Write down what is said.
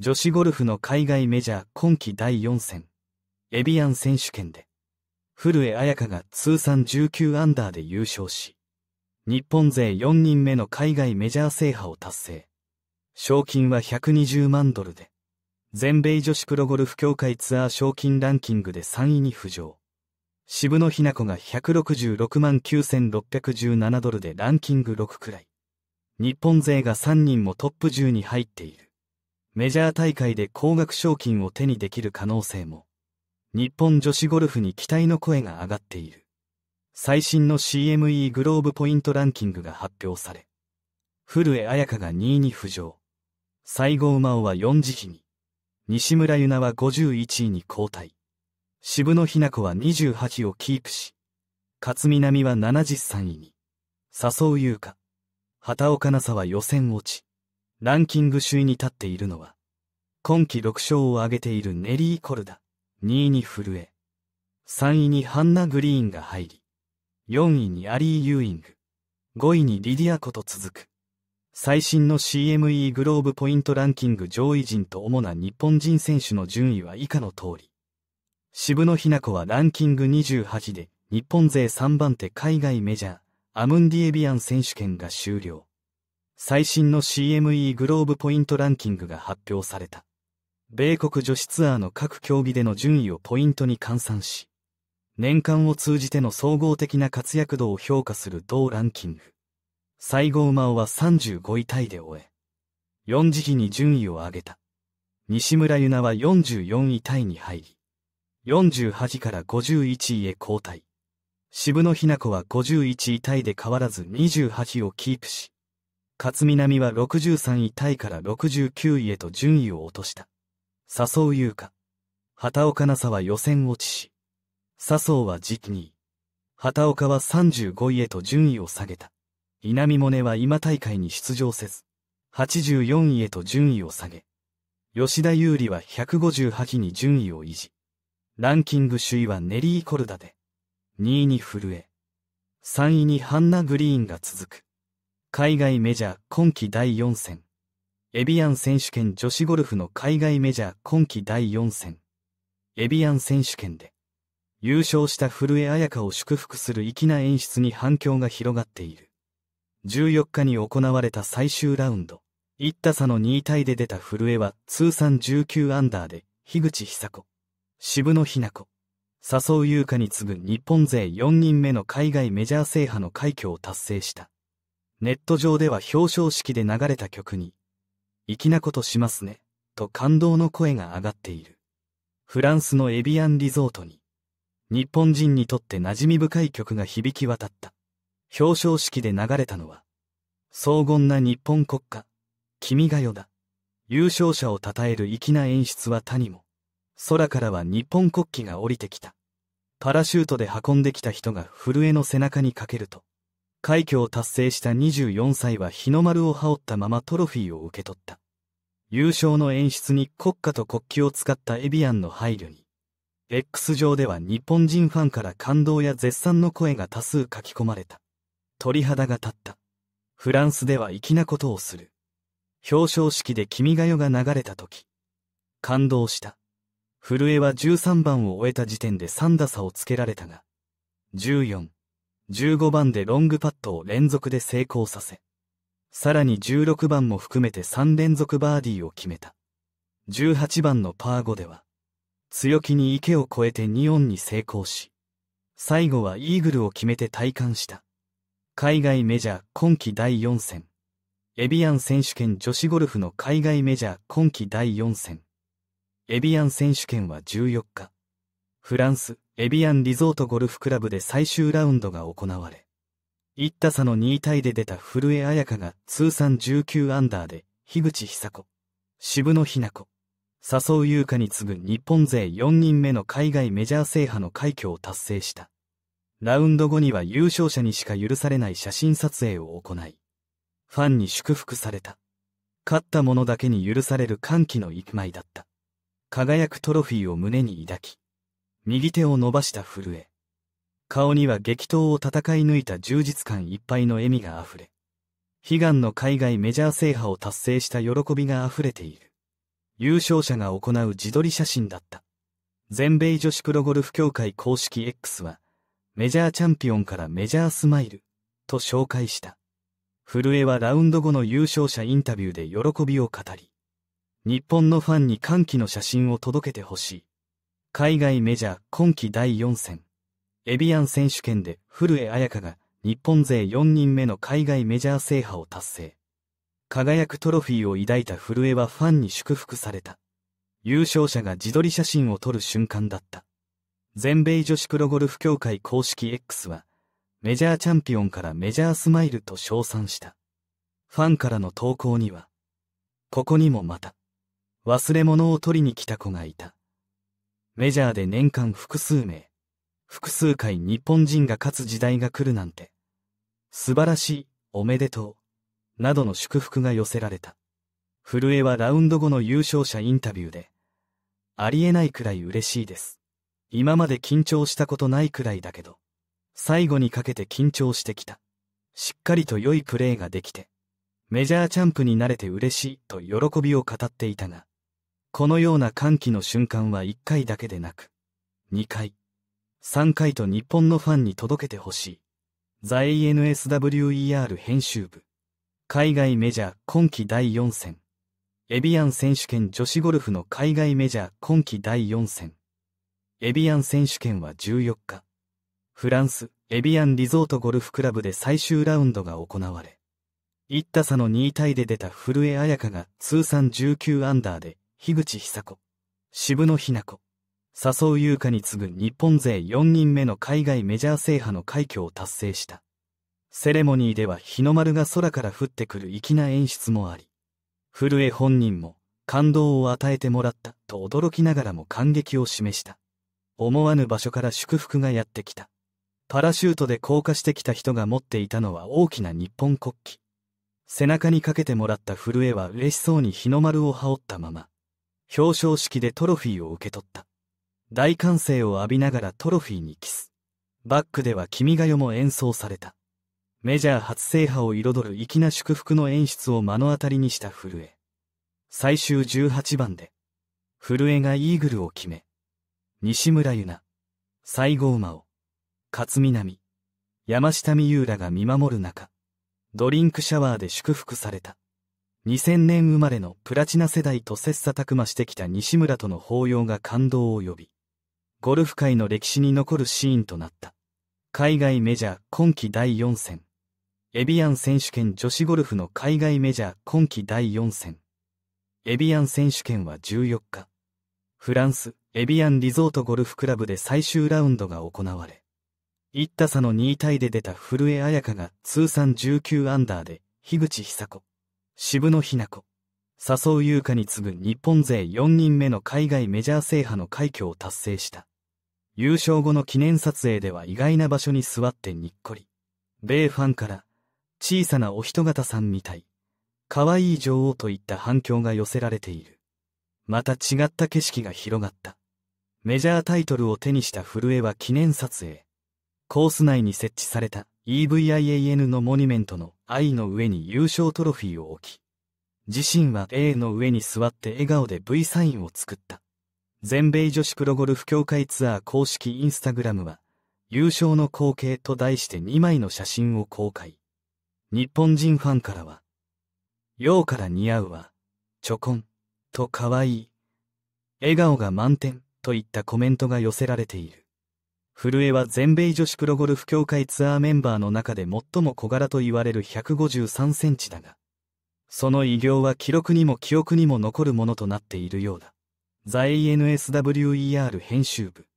女子ゴルフの海外メジャー今季第4戦、エビアン選手権で、古江彩香が通算19アンダーで優勝し、日本勢4人目の海外メジャー制覇を達成。賞金は120万ドルで、全米女子プロゴルフ協会ツアー賞金ランキングで3位に浮上。渋野日向子が166万9617ドルでランキング6くらい。日本勢が3人もトップ10に入っている。メジャー大会で高額賞金を手にできる可能性も、日本女子ゴルフに期待の声が上がっている。最新の CME グローブポイントランキングが発表され、古江彩佳が2位に浮上、西郷真央は4時期に、西村優奈は51位に後退、渋野日向子は28位をキープし、勝みなみは73位に、笹生優香、畑岡奈紗は予選落ち、ランキング首位に立っているのは、今季6勝を挙げているネリー・コルダ、2位に古江、3位にハンナ・グリーンが入り、4位にアリー・ユーイング、5位にリディアコと続く。最新の CME グローブポイントランキング上位陣と主な日本人選手の順位は以下の通り。渋野日向子はランキング28で日本勢3番手海外メジャーアムンディエビアン選手権が終了。最新の CME グローブポイントランキングが発表された。米国女子ツアーの各競技での順位をポイントに換算し、年間を通じての総合的な活躍度を評価する同ランキング。西郷真央は35位タイで終え、4時期に順位を上げた。西村優なは44位タイに入り、48位から51位へ交代。渋野日向子は51位タイで変わらず28位をキープし、勝南は63位タイから69位へと順位を落とした。笹生優香。畑岡奈紗は予選落ちし、笹生は時期位。畑岡は35位へと順位を下げた。稲見萌寧は今大会に出場せず、84位へと順位を下げ、吉田優里は158位に順位を維持。ランキング首位はネリー・コルダで、2位に古江、3位にハンナ・グリーンが続く。海外メジャー今季第4戦。エビアン選手権女子ゴルフの海外メジャー今季第4戦。エビアン選手権で、優勝した古江彩佳を祝福する粋な演出に反響が広がっている。14日に行われた最終ラウンド、1打差の2位タイで出た古江は通算19アンダーで、樋口久子、渋野日向子、笹生優香に次ぐ日本勢4人目の海外メジャー制覇の快挙を達成した。ネット上では表彰式で流れた曲に、粋なことしますね、と感動の声が上がっている。フランスのエビアンリゾートに、日本人にとって馴染み深い曲が響き渡った。表彰式で流れたのは、荘厳な日本国歌、君が代だ。優勝者を称える粋な演出は他にも、空からは日本国旗が降りてきた。パラシュートで運んできた人が震えの背中にかけると、快挙を達成した24歳は日の丸を羽織ったままトロフィーを受け取った。優勝の演出に国家と国旗を使ったエビアンの配慮に、X 上では日本人ファンから感動や絶賛の声が多数書き込まれた。鳥肌が立った。フランスでは粋なことをする。表彰式で君が代が流れた時、感動した。古江は13番を終えた時点で3打差をつけられたが、14、15番でロングパットを連続で成功させ、さらに16番も含めて3連続バーディーを決めた。18番のパー5では、強気に池を越えて2オンに成功し、最後はイーグルを決めて体感した。海外メジャー今季第4戦。エビアン選手権女子ゴルフの海外メジャー今季第4戦。エビアン選手権は14日。フランス、エビアンリゾートゴルフクラブで最終ラウンドが行われ、1打差の2位タイで出た古江彩佳が通算19アンダーで、樋口久子、渋野日向子、笹生優香に次ぐ日本勢4人目の海外メジャー制覇の快挙を達成した。ラウンド後には優勝者にしか許されない写真撮影を行い、ファンに祝福された。勝った者だけに許される歓喜の一枚だった。輝くトロフィーを胸に抱き、右手を伸ばした震え。顔には激闘を戦い抜いた充実感いっぱいの笑みが溢れ、悲願の海外メジャー制覇を達成した喜びが溢れている。優勝者が行う自撮り写真だった。全米女子プロゴルフ協会公式 X は、メジャーチャンピオンからメジャースマイルと紹介した。古江はラウンド後の優勝者インタビューで喜びを語り、日本のファンに歓喜の写真を届けてほしい。海外メジャー今季第4戦。エビアン選手権で古江彩佳が日本勢4人目の海外メジャー制覇を達成。輝くトロフィーを抱いた古江はファンに祝福された。優勝者が自撮り写真を撮る瞬間だった。全米女子プロゴルフ協会公式 X は、メジャーチャンピオンからメジャースマイルと称賛した。ファンからの投稿には、ここにもまた、忘れ物を取りに来た子がいた。メジャーで年間複数名、複数回日本人が勝つ時代が来るなんて、素晴らしい、おめでとう、などの祝福が寄せられた。古江はラウンド後の優勝者インタビューで、ありえないくらい嬉しいです。今まで緊張したことないくらいだけど、最後にかけて緊張してきた。しっかりと良いプレーができて、メジャーチャンプになれて嬉しいと喜びを語っていたが、このような歓喜の瞬間は1回だけでなく、2回、3回と日本のファンに届けてほしい。ザ・ ANSWER 編集部。海外メジャー今季第4戦。エビアン選手権女子ゴルフの海外メジャー今季第4戦。エビアン選手権は14日。フランス、エビアンリゾートゴルフクラブで最終ラウンドが行われ、1打差の2位タイで出た古江彩佳が通算19アンダーで樋口久子、渋野日向子、笹生優香に次ぐ日本勢4人目の海外メジャー制覇の快挙を達成した。セレモニーでは日の丸が空から降ってくる粋な演出もあり、古江本人も感動を与えてもらったと驚きながらも感激を示した。思わぬ場所から祝福がやってきた。パラシュートで降下してきた人が持っていたのは大きな日本国旗。背中にかけてもらった古江は嬉しそうに日の丸を羽織ったまま、表彰式でトロフィーを受け取った。大歓声を浴びながらトロフィーにキス。バックでは君が代も演奏された。メジャー初制覇を彩る粋な祝福の演出を目の当たりにした古江。最終18番で、古江がイーグルを決め、西村優奈、西郷真央、勝南、山下美優らが見守る中、ドリンクシャワーで祝福された。2000年生まれのプラチナ世代と切磋琢磨してきた西村との抱擁が感動を呼び、ゴルフ界の歴史に残るシーンとなった。海外メジャー今季第4戦。エビアン選手権女子ゴルフの海外メジャー今季第4戦。エビアン選手権は14日、フランス、エビアンリゾートゴルフクラブで最終ラウンドが行われ、1打差の2位タイで出た古江彩香が通算19アンダーで、樋口久子、渋野日向子、笹生優香に次ぐ日本勢4人目の海外メジャー制覇の快挙を達成した。優勝後の記念撮影では意外な場所に座ってにっこり。米ファンから、小さなお人形さんみたい。可愛い女王といった反響が寄せられている。また違った景色が広がった。メジャータイトルを手にした古江は記念撮影。コース内に設置された EVIAN のモニュメントの愛の上に優勝トロフィーを置き、自身は A の上に座って笑顔で V サインを作った。全米女子プロゴルフ協会ツアー公式インスタグラムは、優勝の光景と題して2枚の写真を公開。日本人ファンからは、ようから似合うわ、ちょこん、と可愛い、笑顔が満点、といったコメントが寄せられている。古江は全米女子プロゴルフ協会ツアーメンバーの中で最も小柄と言われる153センチだが、その偉業は記録にも記憶にも残るものとなっているようだ。ザ・ e NSWER 編集部。